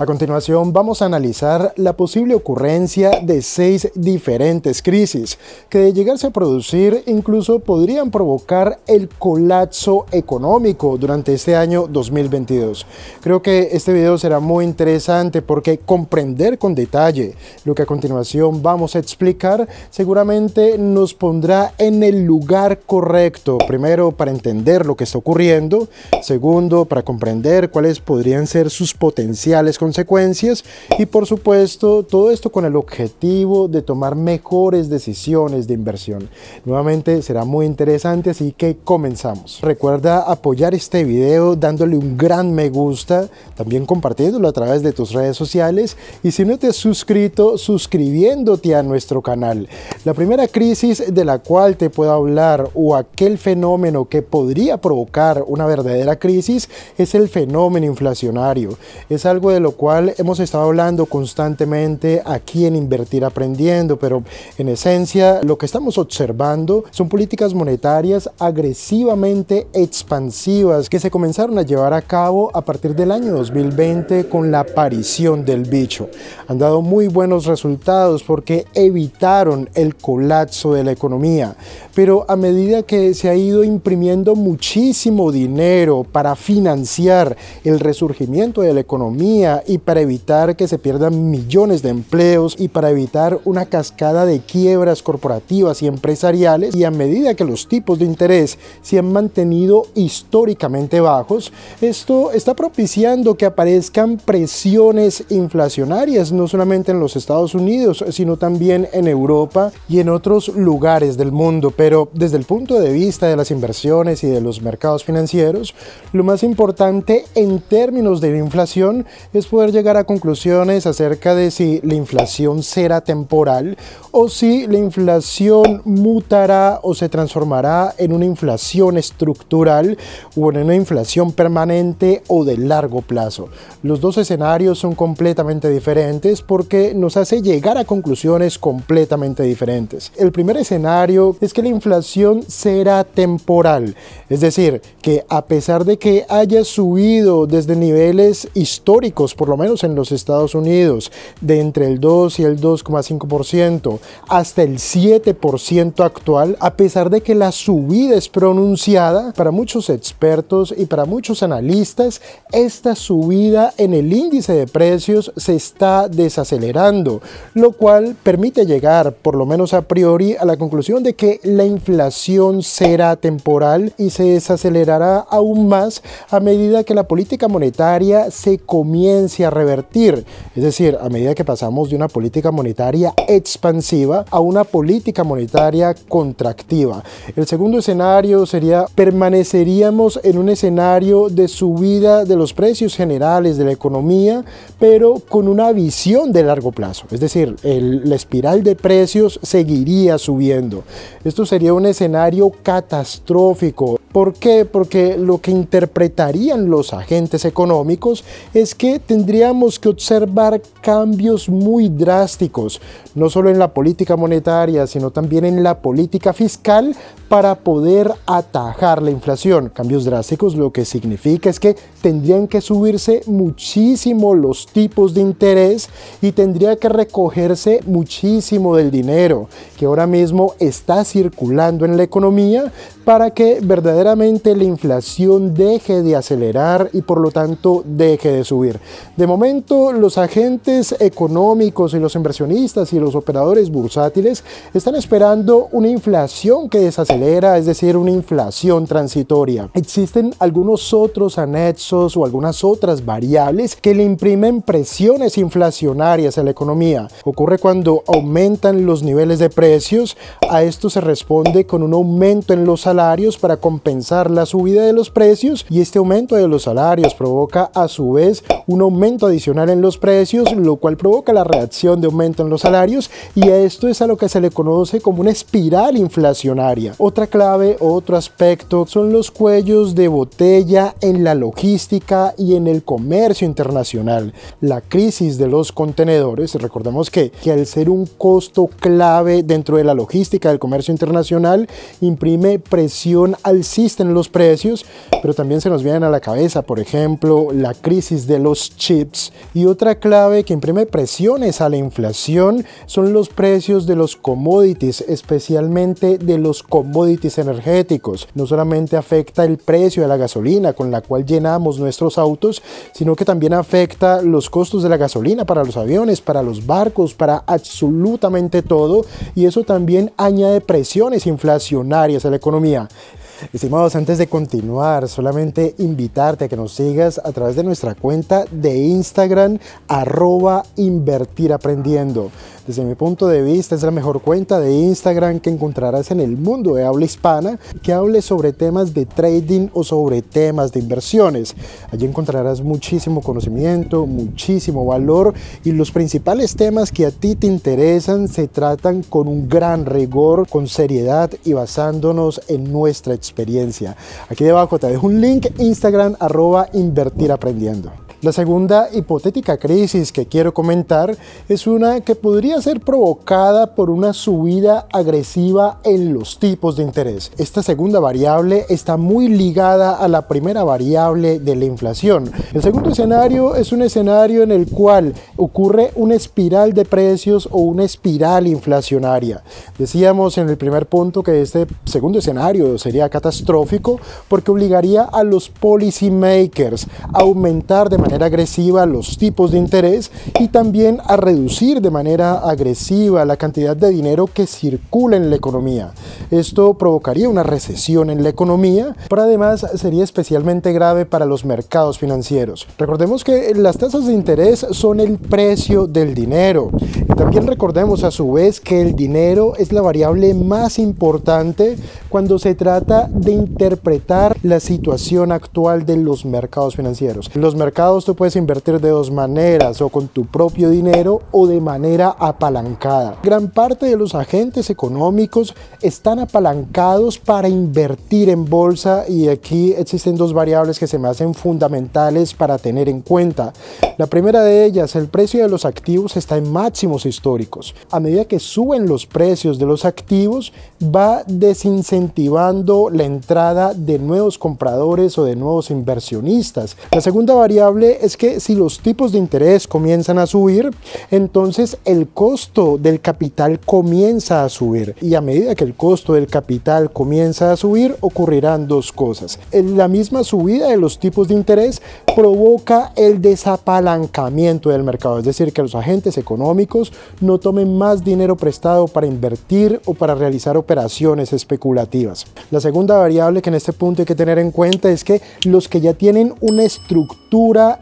A continuación vamos a analizar la posible ocurrencia de seis diferentes crisis que de llegarse a producir incluso podrían provocar el colapso económico durante este año 2022. Creo que este video será muy interesante porque comprender con detalle lo que a continuación vamos a explicar seguramente nos pondrá en el lugar correcto. Primero para entender lo que está ocurriendo, segundo para comprender cuáles podrían ser sus potenciales consecuencias consecuencias y por supuesto todo esto con el objetivo de tomar mejores decisiones de inversión. Nuevamente será muy interesante así que comenzamos. Recuerda apoyar este video dándole un gran me gusta, también compartiéndolo a través de tus redes sociales y si no te has suscrito, suscribiéndote a nuestro canal. La primera crisis de la cual te puedo hablar o aquel fenómeno que podría provocar una verdadera crisis es el fenómeno inflacionario. Es algo de lo cual hemos estado hablando constantemente aquí en Invertir Aprendiendo, pero en esencia lo que estamos observando son políticas monetarias agresivamente expansivas que se comenzaron a llevar a cabo a partir del año 2020 con la aparición del bicho. Han dado muy buenos resultados porque evitaron el colapso de la economía, pero a medida que se ha ido imprimiendo muchísimo dinero para financiar el resurgimiento de la economía, y para evitar que se pierdan millones de empleos y para evitar una cascada de quiebras corporativas y empresariales y a medida que los tipos de interés se han mantenido históricamente bajos, esto está propiciando que aparezcan presiones inflacionarias no solamente en los Estados Unidos, sino también en Europa y en otros lugares del mundo. Pero desde el punto de vista de las inversiones y de los mercados financieros, lo más importante en términos de inflación es poder llegar a conclusiones acerca de si la inflación será temporal o si la inflación mutará o se transformará en una inflación estructural o en una inflación permanente o de largo plazo. Los dos escenarios son completamente diferentes porque nos hace llegar a conclusiones completamente diferentes. El primer escenario es que la inflación será temporal, es decir, que a pesar de que haya subido desde niveles históricos por lo menos en los Estados Unidos, de entre el 2 y el 2,5% hasta el 7% actual, a pesar de que la subida es pronunciada, para muchos expertos y para muchos analistas, esta subida en el índice de precios se está desacelerando, lo cual permite llegar, por lo menos a priori, a la conclusión de que la inflación será temporal y se desacelerará aún más a medida que la política monetaria se comience tendencia a revertir, es decir, a medida que pasamos de una política monetaria expansiva a una política monetaria contractiva. El segundo escenario sería permaneceríamos en un escenario de subida de los precios generales de la economía, pero con una visión de largo plazo, es decir, la espiral de precios seguiría subiendo. Esto sería un escenario catastrófico. ¿Por qué? Porque lo que interpretarían los agentes económicos es que tendríamos que observar cambios muy drásticos, no solo en la política monetaria, sino también en la política fiscal para poder atajar la inflación. Cambios drásticos lo que significa es que tendrían que subirse muchísimo los tipos de interés y tendría que recogerse muchísimo del dinero que ahora mismo está circulando en la economía para que verdaderamente verdaderamente la inflación deje de acelerar y por lo tanto deje de subir. De momento, los agentes económicos y los inversionistas y los operadores bursátiles están esperando una inflación que desacelera, es decir, una inflación transitoria. Existen algunos otros anexos o algunas otras variables que le imprimen presiones inflacionarias a la economía. Ocurre cuando aumentan los niveles de precios, a esto se responde con un aumento en los salarios para compensar la subida de los precios y este aumento de los salarios provoca a su vez un aumento adicional en los precios, lo cual provoca la reacción de aumento en los salarios y esto es a lo que se le conoce como una espiral inflacionaria. Otra clave, otro aspecto son los cuellos de botella en la logística y en el comercio internacional. La crisis de los contenedores, recordemos que, que al ser un costo clave dentro de la logística del comercio internacional, imprime presión al existen los precios, pero también se nos vienen a la cabeza, por ejemplo, la crisis de los chips. Y otra clave que imprime presiones a la inflación son los precios de los commodities, especialmente de los commodities energéticos. No solamente afecta el precio de la gasolina con la cual llenamos nuestros autos, sino que también afecta los costos de la gasolina para los aviones, para los barcos, para absolutamente todo. Y eso también añade presiones inflacionarias a la economía. Estimados, antes de continuar, solamente invitarte a que nos sigas a través de nuestra cuenta de Instagram, arroba invertir aprendiendo. Desde mi punto de vista es la mejor cuenta de Instagram que encontrarás en el mundo de habla hispana que hable sobre temas de trading o sobre temas de inversiones. Allí encontrarás muchísimo conocimiento, muchísimo valor y los principales temas que a ti te interesan se tratan con un gran rigor, con seriedad y basándonos en nuestra experiencia. Aquí debajo te dejo un link Instagram arroba invertir aprendiendo. La segunda hipotética crisis que quiero comentar es una que podría ser provocada por una subida agresiva en los tipos de interés. Esta segunda variable está muy ligada a la primera variable de la inflación. El segundo escenario es un escenario en el cual ocurre una espiral de precios o una espiral inflacionaria. Decíamos en el primer punto que este segundo escenario sería catastrófico porque obligaría a los policymakers a aumentar de manera agresiva los tipos de interés y también a reducir de manera agresiva la cantidad de dinero que circula en la economía. Esto provocaría una recesión en la economía, pero además sería especialmente grave para los mercados financieros. Recordemos que las tasas de interés son el precio del dinero. También recordemos a su vez que el dinero es la variable más importante cuando se trata de interpretar la situación actual de los mercados financieros. En los mercados tú puedes invertir de dos maneras, o con tu propio dinero o de manera apalancada. Gran parte de los agentes económicos están apalancados para invertir en bolsa y aquí existen dos variables que se me hacen fundamentales para tener en cuenta. La primera de ellas, el precio de los activos está en máximos históricos. A medida que suben los precios de los activos, va desincentivando la entrada de nuevos compradores o de nuevos inversionistas. La segunda variable es que si los tipos de interés comienzan a subir, entonces el costo del capital comienza a subir. Y a medida que el costo del capital comienza a subir, ocurrirán dos cosas. La misma subida de los tipos de interés provoca el desapalancamiento del mercado, es decir, que los agentes económicos no tomen más dinero prestado para invertir o para realizar operaciones especulativas. La segunda variable que en este punto hay que tener en cuenta es que los que ya tienen una estructura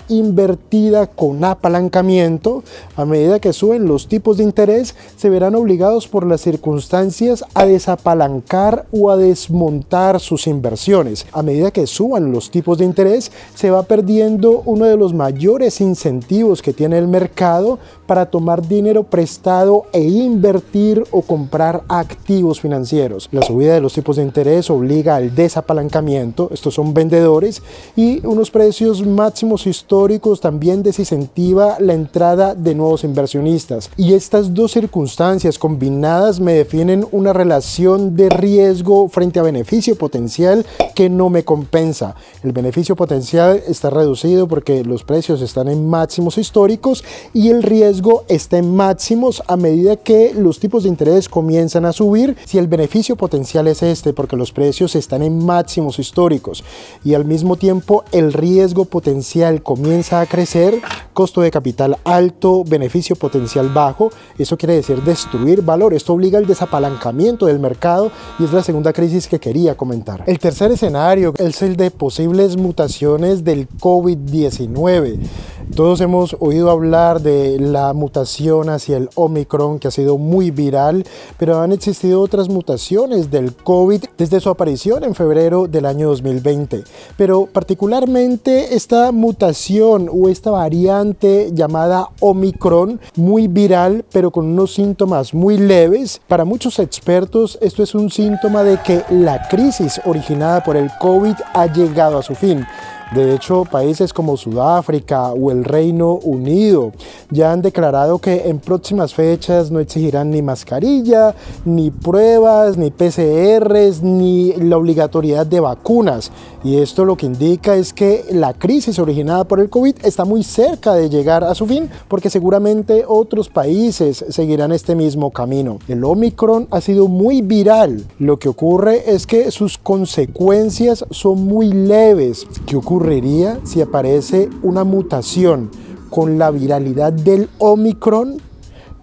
invertida con apalancamiento, a medida que suben los tipos de interés, se verán obligados por las circunstancias a desapalancar o a desmontar sus inversiones. A medida que suban los tipos de interés, se va perdiendo uno de los mayores incentivos que tiene el mercado para tomar dinero prestado e invertir o comprar activos financieros. La subida de los tipos de interés obliga al desapalancamiento, estos son vendedores, y unos precios más históricos también desincentiva la entrada de nuevos inversionistas. Y estas dos circunstancias combinadas me definen una relación de riesgo frente a beneficio potencial que no me compensa. El beneficio potencial está reducido porque los precios están en máximos históricos y el riesgo está en máximos a medida que los tipos de interés comienzan a subir. Si el beneficio potencial es este porque los precios están en máximos históricos y al mismo tiempo el riesgo potencial comienza a crecer, costo de capital alto, beneficio potencial bajo, eso quiere decir destruir valor, esto obliga al desapalancamiento del mercado y es la segunda crisis que quería comentar. El tercer escenario es el de posibles mutaciones del COVID-19. Todos hemos oído hablar de la mutación hacia el Omicron que ha sido muy viral, pero han existido otras mutaciones del COVID desde su aparición en febrero del año 2020. Pero particularmente esta mutación o esta variante llamada Omicron, muy viral, pero con unos síntomas muy leves, para muchos expertos esto es un síntoma de que la crisis originada por el COVID ha llegado a su fin. De hecho, países como Sudáfrica o el Reino Unido ya han declarado que en próximas fechas no exigirán ni mascarilla, ni pruebas, ni PCRs, ni la obligatoriedad de vacunas. Y esto lo que indica es que la crisis originada por el COVID está muy cerca de llegar a su fin porque seguramente otros países seguirán este mismo camino. El Omicron ha sido muy viral. Lo que ocurre es que sus consecuencias son muy leves ocurriría si aparece una mutación con la viralidad del Omicron,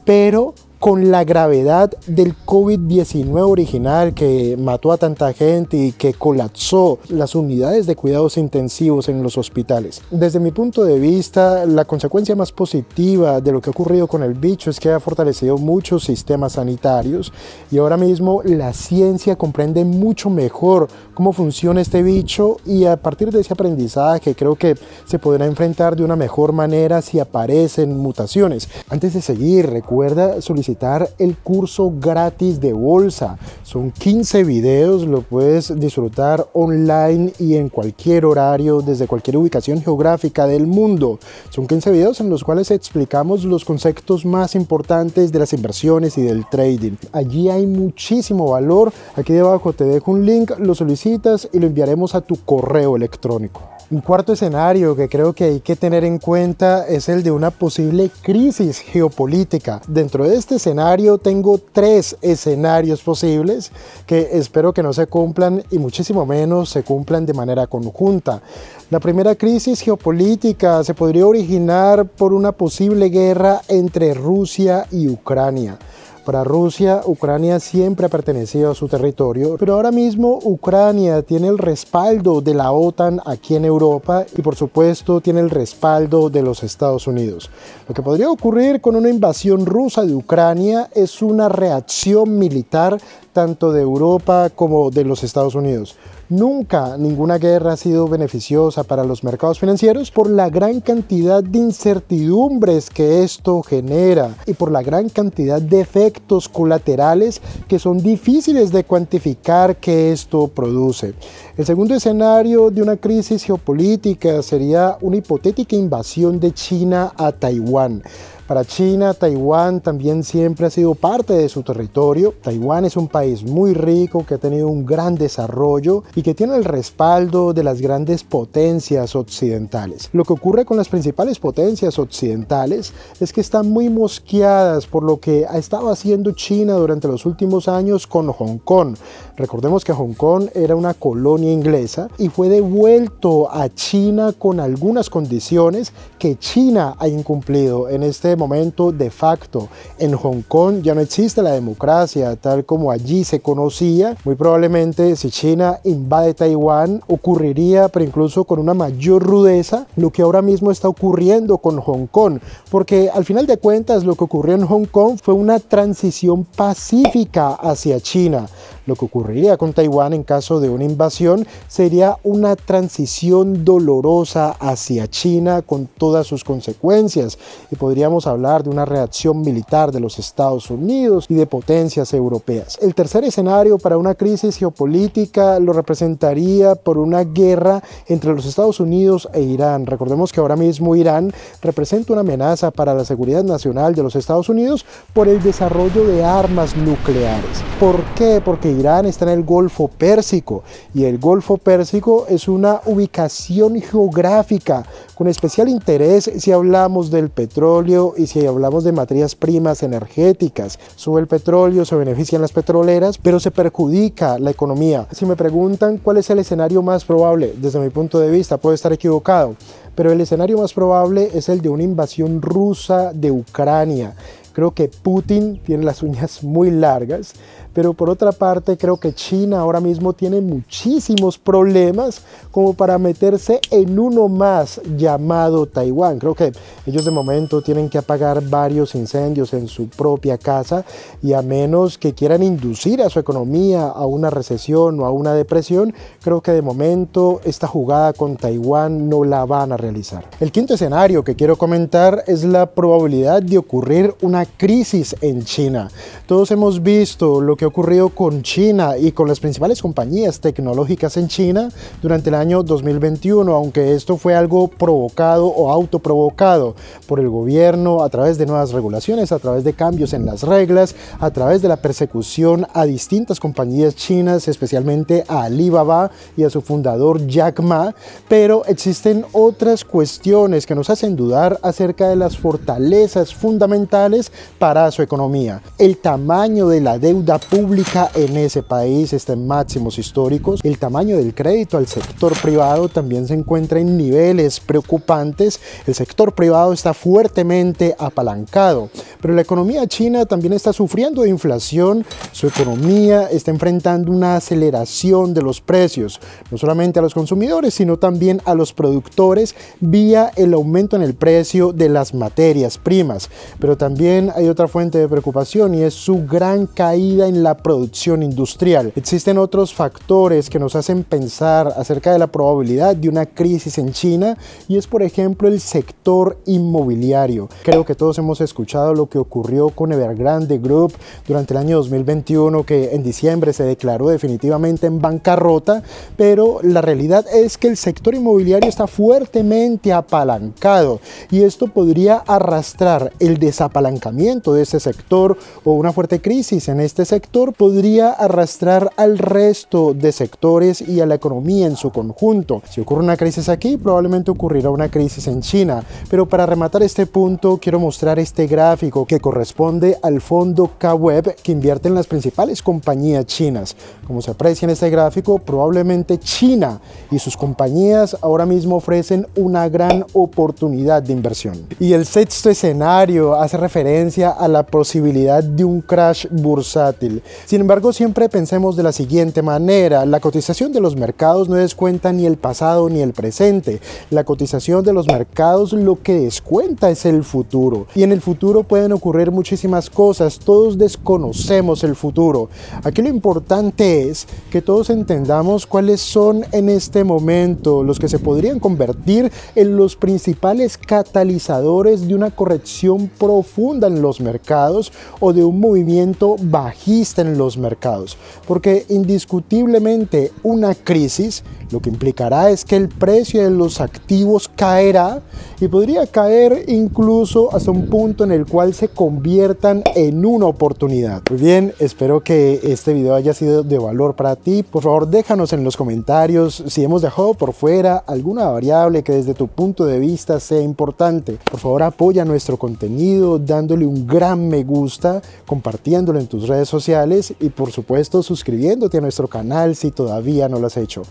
pero con la gravedad del COVID-19 original que mató a tanta gente y que colapsó las unidades de cuidados intensivos en los hospitales. Desde mi punto de vista, la consecuencia más positiva de lo que ha ocurrido con el bicho es que ha fortalecido muchos sistemas sanitarios y ahora mismo la ciencia comprende mucho mejor cómo funciona este bicho y a partir de ese aprendizaje creo que se podrá enfrentar de una mejor manera si aparecen mutaciones. Antes de seguir, recuerda solicitar el curso gratis de bolsa. Son 15 vídeos lo puedes disfrutar online y en cualquier horario, desde cualquier ubicación geográfica del mundo. Son 15 vídeos en los cuales explicamos los conceptos más importantes de las inversiones y del trading. Allí hay muchísimo valor. Aquí debajo te dejo un link, lo solicitas y lo enviaremos a tu correo electrónico. Un cuarto escenario que creo que hay que tener en cuenta es el de una posible crisis geopolítica. Dentro de este escenario tengo tres escenarios posibles que espero que no se cumplan y muchísimo menos se cumplan de manera conjunta. La primera crisis geopolítica se podría originar por una posible guerra entre Rusia y Ucrania. Para Rusia, Ucrania siempre ha pertenecido a su territorio, pero ahora mismo Ucrania tiene el respaldo de la OTAN aquí en Europa y por supuesto tiene el respaldo de los Estados Unidos. Lo que podría ocurrir con una invasión rusa de Ucrania es una reacción militar tanto de Europa como de los Estados Unidos. Nunca ninguna guerra ha sido beneficiosa para los mercados financieros por la gran cantidad de incertidumbres que esto genera y por la gran cantidad de efectos colaterales que son difíciles de cuantificar que esto produce. El segundo escenario de una crisis geopolítica sería una hipotética invasión de China a Taiwán. Para China, Taiwán también siempre ha sido parte de su territorio. Taiwán es un país muy rico que ha tenido un gran desarrollo y que tiene el respaldo de las grandes potencias occidentales. Lo que ocurre con las principales potencias occidentales es que están muy mosqueadas por lo que ha estado haciendo China durante los últimos años con Hong Kong. Recordemos que Hong Kong era una colonia inglesa y fue devuelto a China con algunas condiciones que China ha incumplido en este momento de facto. En Hong Kong ya no existe la democracia tal como allí se conocía. Muy probablemente si China invade Taiwán ocurriría, pero incluso con una mayor rudeza, lo que ahora mismo está ocurriendo con Hong Kong. Porque al final de cuentas lo que ocurrió en Hong Kong fue una transición pacífica hacia China. Lo que ocurriría con Taiwán en caso de una invasión sería una transición dolorosa hacia China con todas sus consecuencias y podríamos hablar de una reacción militar de los Estados Unidos y de potencias europeas. El tercer escenario para una crisis geopolítica lo representaría por una guerra entre los Estados Unidos e Irán. Recordemos que ahora mismo Irán representa una amenaza para la seguridad nacional de los Estados Unidos por el desarrollo de armas nucleares. ¿Por qué? Porque Irán está en el Golfo Pérsico y el Golfo Pérsico es una ubicación geográfica con especial interés si hablamos del petróleo y si hablamos de materias primas energéticas. Sube el petróleo, se benefician las petroleras, pero se perjudica la economía. Si me preguntan cuál es el escenario más probable, desde mi punto de vista, puedo estar equivocado, pero el escenario más probable es el de una invasión rusa de Ucrania. Creo que Putin tiene las uñas muy largas, pero por otra parte creo que China ahora mismo tiene muchísimos problemas como para meterse en uno más llamado Taiwán. Creo que ellos de momento tienen que apagar varios incendios en su propia casa y a menos que quieran inducir a su economía a una recesión o a una depresión, creo que de momento esta jugada con Taiwán no la van a realizar. El quinto escenario que quiero comentar es la probabilidad de ocurrir una crisis en China. Todos hemos visto lo que ha ocurrido con China y con las principales compañías tecnológicas en China durante el año 2021, aunque esto fue algo provocado o autoprovocado por el gobierno a través de nuevas regulaciones, a través de cambios en las reglas, a través de la persecución a distintas compañías chinas, especialmente a Alibaba y a su fundador Jack Ma, pero existen otras cuestiones que nos hacen dudar acerca de las fortalezas fundamentales para su economía. El tamaño de la deuda pública en ese país está en máximos históricos. El tamaño del crédito al sector privado también se encuentra en niveles preocupantes. El sector privado está fuertemente apalancado, pero la economía china también está sufriendo de inflación. Su economía está enfrentando una aceleración de los precios, no solamente a los consumidores, sino también a los productores vía el aumento en el precio de las materias primas, pero también hay otra fuente de preocupación y es su gran caída en la producción industrial. Existen otros factores que nos hacen pensar acerca de la probabilidad de una crisis en China y es por ejemplo el sector inmobiliario. Creo que todos hemos escuchado lo que ocurrió con Evergrande Group durante el año 2021 que en diciembre se declaró definitivamente en bancarrota, pero la realidad es que el sector inmobiliario está fuertemente apalancado y esto podría arrastrar el desapalancamiento de este sector o una fuerte crisis en este sector podría arrastrar al resto de sectores y a la economía en su conjunto. Si ocurre una crisis aquí, probablemente ocurrirá una crisis en China. Pero para rematar este punto, quiero mostrar este gráfico que corresponde al fondo KWEB que invierte en las principales compañías chinas. Como se aprecia en este gráfico, probablemente China y sus compañías ahora mismo ofrecen una gran oportunidad de inversión. Y el sexto escenario hace referencia a la posibilidad de un crash bursátil. Sin embargo, siempre pensemos de la siguiente manera, la cotización de los mercados no descuenta ni el pasado ni el presente, la cotización de los mercados lo que descuenta es el futuro y en el futuro pueden ocurrir muchísimas cosas, todos desconocemos el futuro. Aquí lo importante es que todos entendamos cuáles son en este momento los que se podrían convertir en los principales catalizadores de una corrección profunda en los mercados o de un movimiento bajista en los mercados. Porque indiscutiblemente una crisis lo que implicará es que el precio de los activos caerá y podría caer incluso hasta un punto en el cual se conviertan en una oportunidad. Muy bien, espero que este video haya sido de valor para ti. Por favor, déjanos en los comentarios si hemos dejado por fuera alguna variable que desde tu punto de vista sea importante. Por favor, apoya nuestro contenido dando un gran me gusta, compartiéndolo en tus redes sociales y por supuesto suscribiéndote a nuestro canal si todavía no lo has hecho.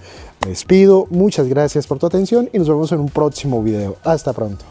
Les despido, muchas gracias por tu atención y nos vemos en un próximo video. Hasta pronto.